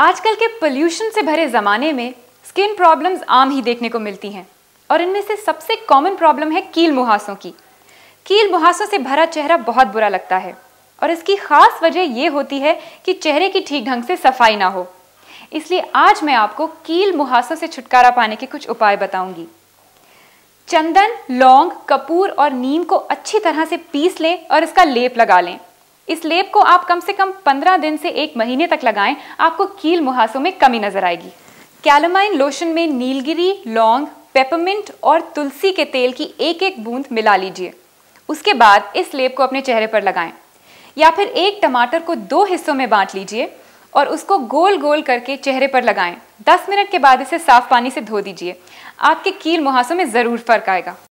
आजकल के पोल्यूशन से भरे ज़माने में स्किन प्रॉब्लम्स आम ही देखने को मिलती हैं और इनमें से सबसे कॉमन प्रॉब्लम है कील मुहासों की कील मुहासों से भरा चेहरा बहुत बुरा लगता है और इसकी खास वजह यह होती है कि चेहरे की ठीक ढंग से सफाई ना हो इसलिए आज मैं आपको कील मुहासों से छुटकारा पाने के कुछ उपाय बताऊंगी चंदन लौंग कपूर और नीम को अच्छी तरह से पीस लें और इसका लेप लगा लें इस लेप को आप कम से कम 15 दिन से एक महीने तक लगाएं आपको कील मुहासों में कमी नजर आएगी कैलमाइन लोशन में नीलगिरी लौंग पेपरमिंट और तुलसी के तेल की एक एक बूंद मिला लीजिए उसके बाद इस लेप को अपने चेहरे पर लगाएं या फिर एक टमाटर को दो हिस्सों में बांट लीजिए और उसको गोल गोल करके चेहरे पर लगाएं 10 मिनट के बाद इसे साफ पानी से धो दीजिए आपके कील मुहासों में ज़रूर फर्क आएगा